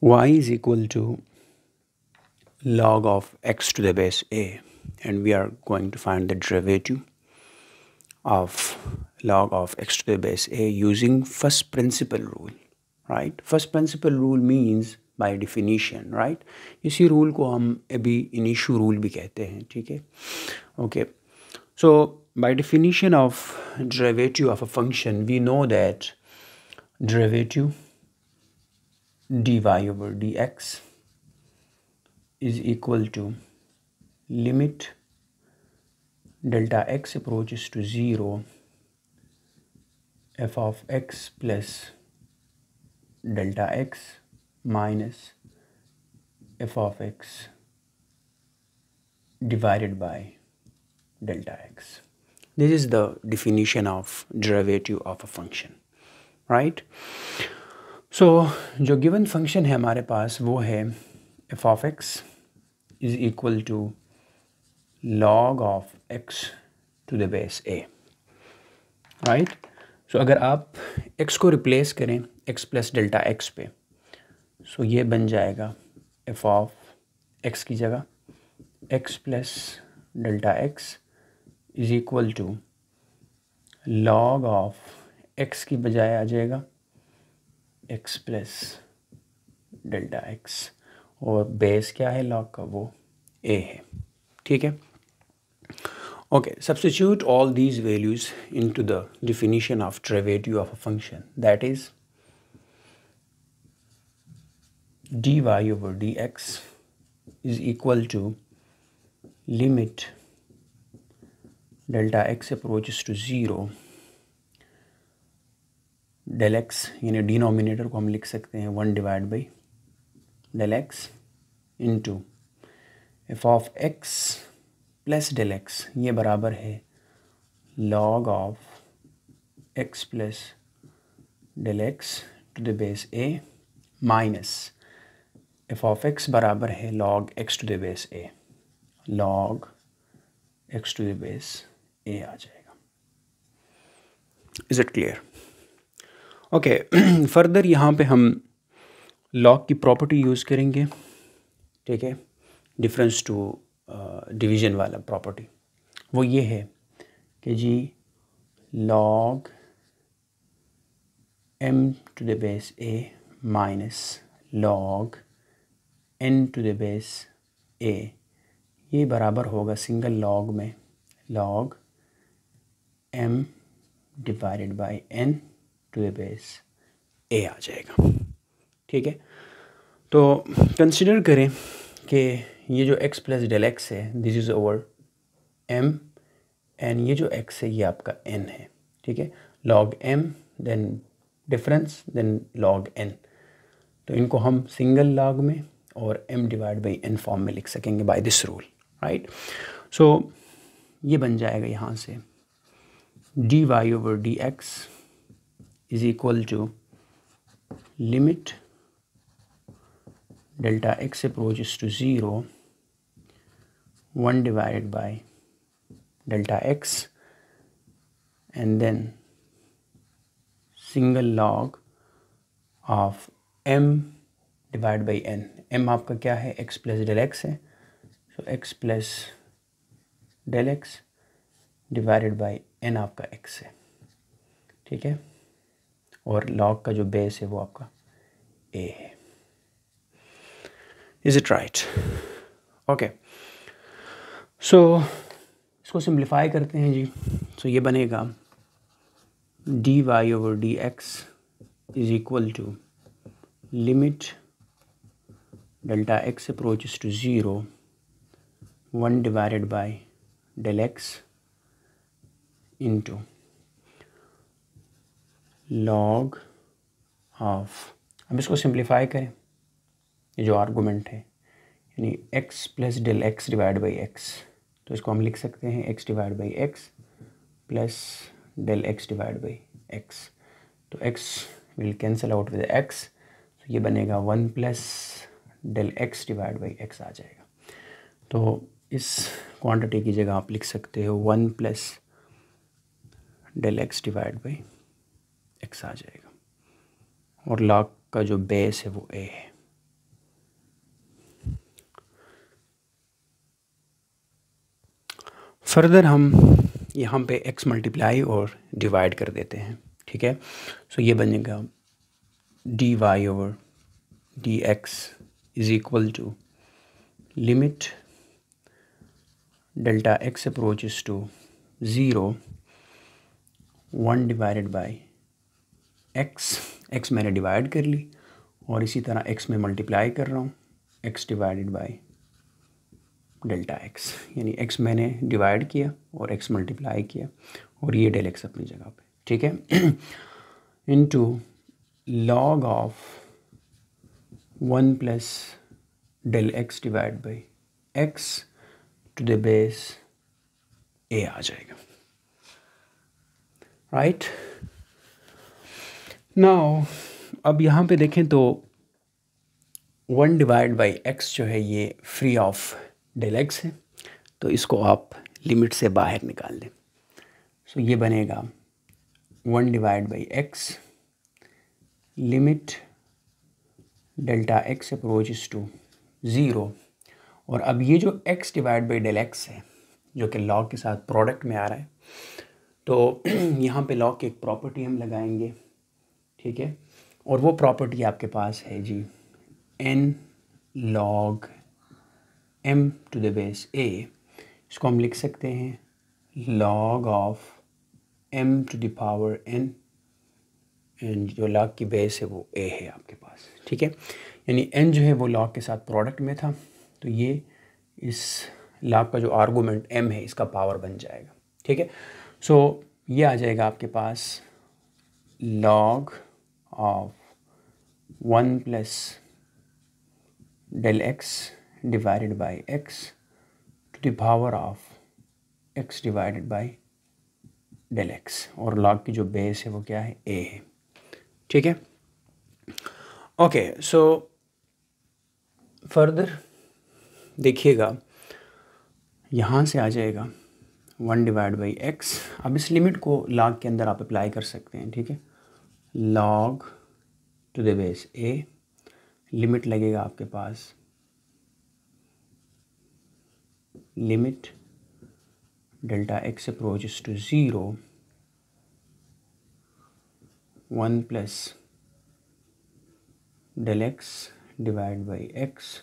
y is equal to log of x to the base a and we are going to find the derivative of log of x to the base a using first principle rule right first principle rule means by definition right see, rule ko hum abhi initial rule bhi कहते hain, ठीक okay so by definition of derivative of a function we know that derivative dy over dx is equal to limit delta x approaches to 0 f of x plus delta x minus f of x divided by delta x. This is the definition of derivative of a function, right? So so, जो given function है हमारे पास वो है f of x is equal to log of x to the base a right so अगर आप x को replace करें एक्स प्लस डेल्टा एक्स पे सो so ये बन जाएगा एफ ऑफ एक्स की जगह x plus delta x is equal to log of x की बजाय आ जाएगा एक्स प्लस डेल्टा एक्स और बेस क्या है लॉग का वो ए है ठीक है okay substitute all these values into the definition of derivative of a function that is d y over d x is equal to limit delta x approach to zero del x यानी denominator को हम लिख सकते हैं one divide by del x into f of x plus del x ये बराबर है log of x plus del x to the base a minus f of x बराबर है log x to the base a log x to the base a आ जाएगा is it clear okay further यहाँ पे हम log की property use करेंगे ठीक है डिफरेंस टू डिवीजन वाला प्रॉपर्टी वो ये है कि जी log m to the base a minus log n to the base a ये बराबर होगा सिंगल लॉग में log m divided by n to a base a आ जाएगा ठीक है तो कंसिडर करें कि ये जो एक्स प्लस डेल एक्स है this is over m and ये जो एक्स है ये आपका एन है ठीक है log m then difference then log n तो इनको हम सिंगल लॉग में और m divide by n form में लिख सकेंगे by this rule right so ये बन जाएगा यहाँ से d y over d x is equal to limit delta x approaches to 0 1 divided by delta x and then single log of m divide by n m आपका क्या है x plus del x है so so, x plus del x divided by n आपका x है ठीक है और log का जो बेस है वो आपका ए है is it right okay so इसको सिंप्लीफाई करते हैं जी सो so, ये बनेगा d y over d x is equal to limit delta x approach to zero one divided by del x into log of अब इसको simplify करें ये जो आर्गूमेंट है यानी x plus del x divide by x तो इसको हम लिख सकते हैं x divide by x plus del x divide by x तो x will cancel out with x तो ये बनेगा one plus del x divide by x आ जाएगा तो इस क्वांटिटी की जगह आप लिख सकते हो one plus del x divide by x आ जाएगा और लॉग का जो बेस है वो ए है फर्दर हम यहाँ पे एक्स मल्टीप्लाई और डिवाइड कर देते हैं ठीक है सो ये बनेगा d y over d x is equal to limit delta x approach to zero one divided by x x मैंने डिवाइड कर ली और इसी तरह एक्स में मल्टीप्लाई कर रहा हूँ x divided by delta x यानी एक्स मैंने डिवाइड किया और एक्स मल्टीप्लाई किया और ये डेल एक्स अपनी जगह पे ठीक है into log of one plus del x divide by x to the base a आ जाएगा राइट right? नाउ अब यहाँ पे देखें तो वन डिवाइड बाई एक्स जो है ये फ्री ऑफ डेल एक्स है तो इसको आप लिमिट से बाहर निकाल दें सो so ये बनेगा one divide by x limit delta x approaches to zero और अब ये जो x divide by del x है जो कि लॉग के साथ प्रोडक्ट में आ रहा है तो यहाँ पे लॉग की एक प्रॉपर्टी हम लगाएंगे ठीक है और वो प्रॉपर्टी आपके पास है जी n log m to the base a इसको हम लिख सकते हैं log of m to the power n and जो लॉग की बेस है वो ए है आपके पास ठीक है यानी एन जो है वो लॉग के साथ प्रोडक्ट में था तो ये इस लॉग का जो आर्गूमेंट एम है इसका पावर बन जाएगा ठीक है सो ये आ जाएगा आपके पास log of 1 plus del x divided by x to the power of x divided by del x और log की जो बेस है वो क्या है a है ठीक है ओके सो फर्दर देखिएगा यहाँ से आ जाएगा वन डिवाइड बाई एक्स अब इस लिमिट को लाग के अंदर आप अप्लाई कर सकते हैं ठीक है log to the base a limit लगेगा आपके पास limit delta x approaches to zero one plus del x divide by x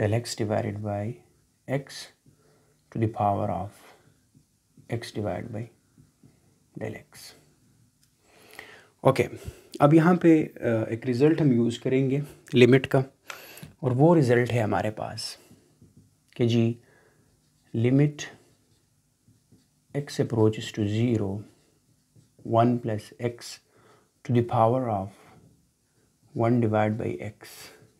del x divided by x to the power of x divided by del x okay okay, अब यहाँ पे uh, एक result हम use करेंगे limit का और वो result है हमारे पास कि जी limit x approach to zero one plus x to the power of one divide by x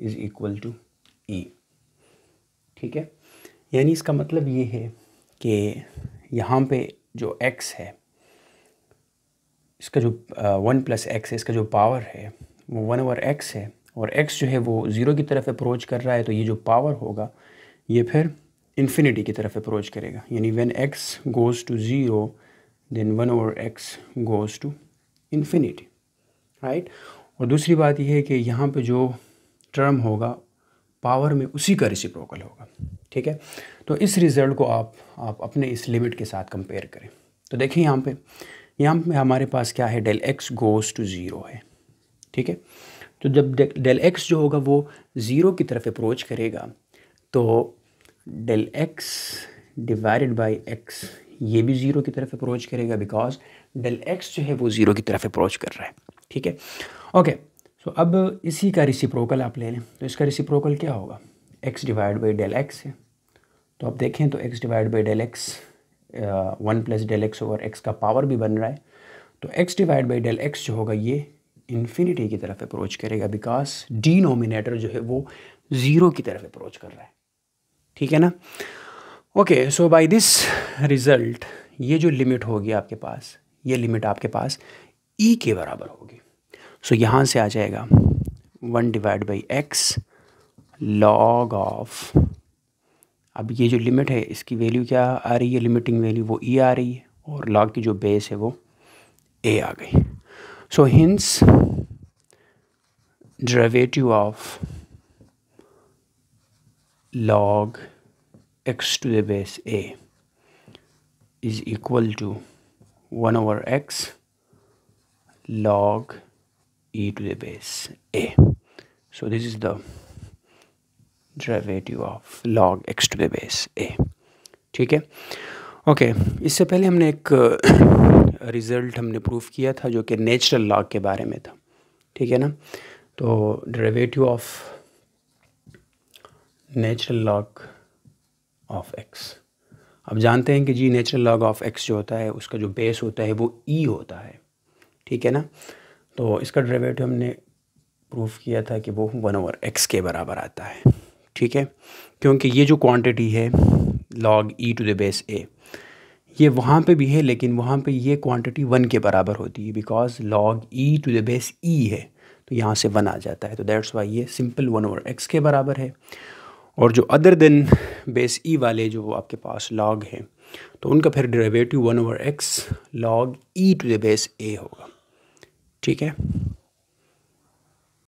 is equal to e ठीक है यानी इसका मतलब ये है कि यहाँ पे जो एक्स है इसका जो वन प्लस एक्स है इसका जो पावर है वो वन ओवर एक्स है और एक्स जो है वो ज़ीरो की तरफ अप्रोच कर रहा है तो ये जो पावर होगा ये फिर इन्फिनिटी की तरफ अप्रोच करेगा यानी when x goes to zero then one over x goes to infinity right और दूसरी बात यह है कि यहाँ पे जो टर्म होगा पावर में उसी का रिसिप्रोकल होगा ठीक है तो इस रिजल्ट को आप आप अपने इस लिमिट के साथ कंपेयर करें तो देखिए यहाँ पे यहाँ पे हमारे पास क्या है del x goes to zero है ठीक है तो जब डेल एक्स जो होगा वो ज़ीरो की तरफ अप्रोच करेगा तो del x divided by x ये भी ज़ीरो की तरफ अप्रोच करेगा बिकॉज डेल एक्स जो है वो ज़ीरो की तरफ अप्रोच कर रहा है ठीक है ओके okay. सो so, अब इसी का रिसिप्रोकल आप ले लें तो इसका रिसिप्रोकल क्या होगा x divide by del x है तो आप देखें तो x divide by del x one plus del x over x का पावर भी बन रहा है तो x divide by del x जो होगा ये इन्फिनिटी की तरफ अप्रोच करेगा बिकॉज नोमिनेटर जो है वो ज़ीरो की तरफ अप्रोच कर रहा है ठीक है ना okay so by this result ये जो लिमिट होगी आपके पास ये लिमिट आपके पास ई e के बराबर होगी सो यहाँ से आ जाएगा one divide by x log of अब ये जो लिमिट है इसकी वैल्यू क्या आ रही है लिमिटिंग वैल्यू वो ई e आ रही है और लॉग की जो बेस है वो ए आ गई so hence derivative of log x to the base a is equal to one over x log e to the base a. So this is the derivative of log x to the base a. ठीक है okay okay, इससे पहले हमने एक result हमने prove किया था जो कि नेचुरल लॉग के बारे में था ठीक है ना तो derivative of natural log of x अब जानते हैं कि जी नेचुरल लॉग ऑफ एक्स जो होता है उसका जो बेस होता है वो ई e होता है ठीक है ना तो इसका ड्राइवेटिव हमने प्रूफ किया था कि वो वन ओवर एक्स के बराबर आता है ठीक है क्योंकि ये जो क्वांटिटी है log e to the base a ये वहाँ पे भी है लेकिन वहाँ पे ये क्वांटिटी वन के बराबर होती है because log e to the base e है तो यहाँ से वन आ जाता है तो दैट्स वाई ये सिंपल वन ओवर एक्स के बराबर है और जो अदर देन बेस ई वाले जो आपके पास लॉग हैं तो उनका फिर derivative one over x log e to the base a होगा ठीक है